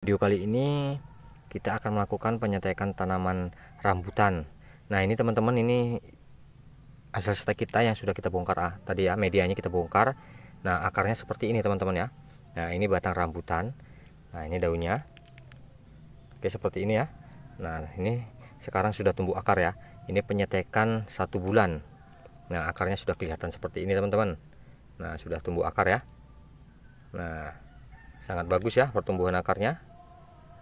video kali ini kita akan melakukan penyetekan tanaman rambutan nah ini teman-teman ini hasil setek kita yang sudah kita bongkar ah tadi ya medianya kita bongkar nah akarnya seperti ini teman-teman ya nah ini batang rambutan nah ini daunnya oke seperti ini ya nah ini sekarang sudah tumbuh akar ya ini penyetekan satu bulan nah akarnya sudah kelihatan seperti ini teman-teman nah sudah tumbuh akar ya nah sangat bagus ya pertumbuhan akarnya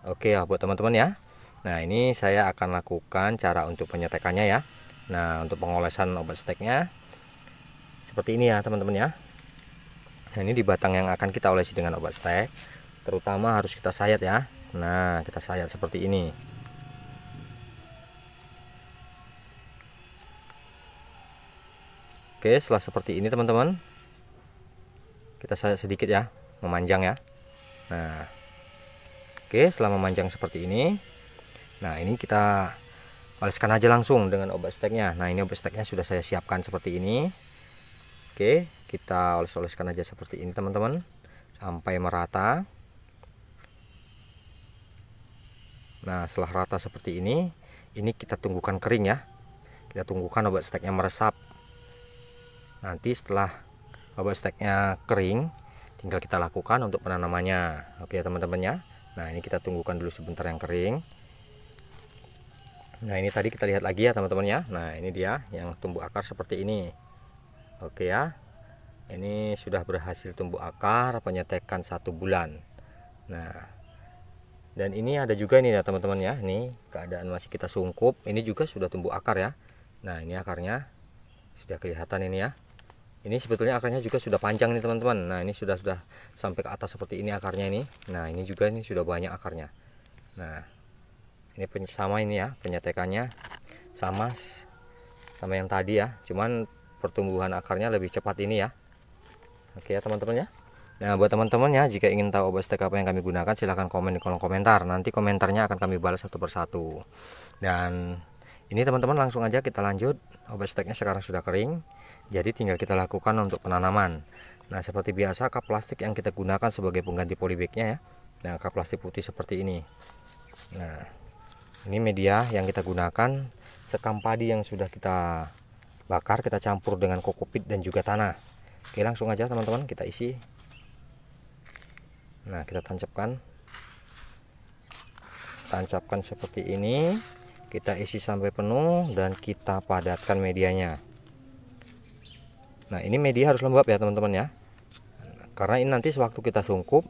Oke ya buat teman-teman ya. Nah ini saya akan lakukan cara untuk penyetekannya ya. Nah untuk pengolesan obat steknya seperti ini ya teman-teman ya. Nah ini di batang yang akan kita olesi dengan obat stek. Terutama harus kita sayat ya. Nah kita sayat seperti ini. Oke, setelah seperti ini teman-teman. Kita sayat sedikit ya, memanjang ya. Nah, Oke, selama memanjang seperti ini. Nah, ini kita oleskan aja langsung dengan obat steknya. Nah, ini obat steknya sudah saya siapkan seperti ini. Oke, kita oles-oleskan aja seperti ini, teman-teman. Sampai merata. Nah, setelah rata seperti ini, ini kita tunggukan kering ya. Kita tunggukan obat steknya meresap. Nanti setelah obat steknya kering, tinggal kita lakukan untuk penanamannya. Oke, teman-teman ya. Teman -teman, ya nah ini kita tunggukan dulu sebentar yang kering nah ini tadi kita lihat lagi ya teman-teman ya nah ini dia yang tumbuh akar seperti ini oke ya ini sudah berhasil tumbuh akar penyetekan satu bulan nah dan ini ada juga ini ya teman-teman ya ini keadaan masih kita sungkup ini juga sudah tumbuh akar ya nah ini akarnya sudah kelihatan ini ya ini sebetulnya akarnya juga sudah panjang nih teman-teman nah ini sudah sudah sampai ke atas seperti ini akarnya ini nah ini juga ini sudah banyak akarnya nah ini sama ini ya penyetekannya sama sama yang tadi ya cuman pertumbuhan akarnya lebih cepat ini ya oke ya teman-teman ya Nah buat teman-teman ya jika ingin tahu obat stek apa yang kami gunakan silahkan komen di kolom komentar Nanti komentarnya akan kami balas satu persatu Dan ini teman-teman langsung aja kita lanjut Obat steknya sekarang sudah kering jadi tinggal kita lakukan untuk penanaman. Nah, seperti biasa kap plastik yang kita gunakan sebagai pengganti polybagnya ya. Nah, kap plastik putih seperti ini. Nah, ini media yang kita gunakan sekam padi yang sudah kita bakar kita campur dengan kokopit dan juga tanah. Oke, langsung aja teman-teman kita isi. Nah, kita tancapkan. Tancapkan seperti ini. Kita isi sampai penuh dan kita padatkan medianya nah ini media harus lembab ya teman-teman ya karena ini nanti sewaktu kita sungkup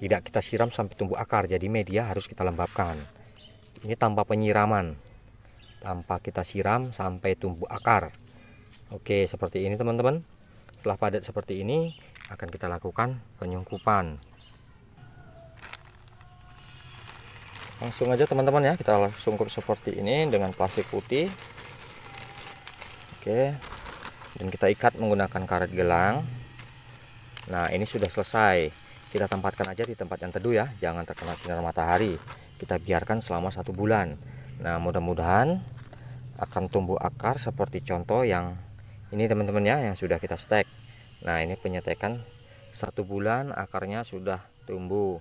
tidak kita siram sampai tumbuh akar jadi media harus kita lembabkan ini tanpa penyiraman tanpa kita siram sampai tumbuh akar oke seperti ini teman-teman setelah padat seperti ini akan kita lakukan penyungkupan langsung aja teman-teman ya kita sungkup seperti ini dengan plastik putih oke dan kita ikat menggunakan karet gelang nah ini sudah selesai kita tempatkan aja di tempat yang teduh ya jangan terkena sinar matahari kita biarkan selama satu bulan nah mudah-mudahan akan tumbuh akar seperti contoh yang ini teman-teman ya yang sudah kita stek nah ini penyetekan satu bulan akarnya sudah tumbuh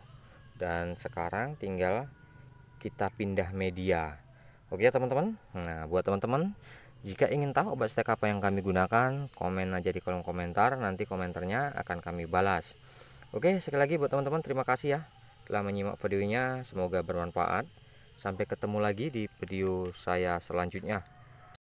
dan sekarang tinggal kita pindah media oke ya teman-teman nah buat teman-teman jika ingin tahu obat stek apa yang kami gunakan, komen aja di kolom komentar, nanti komentarnya akan kami balas. Oke, sekali lagi buat teman-teman terima kasih ya telah menyimak videonya, semoga bermanfaat. Sampai ketemu lagi di video saya selanjutnya.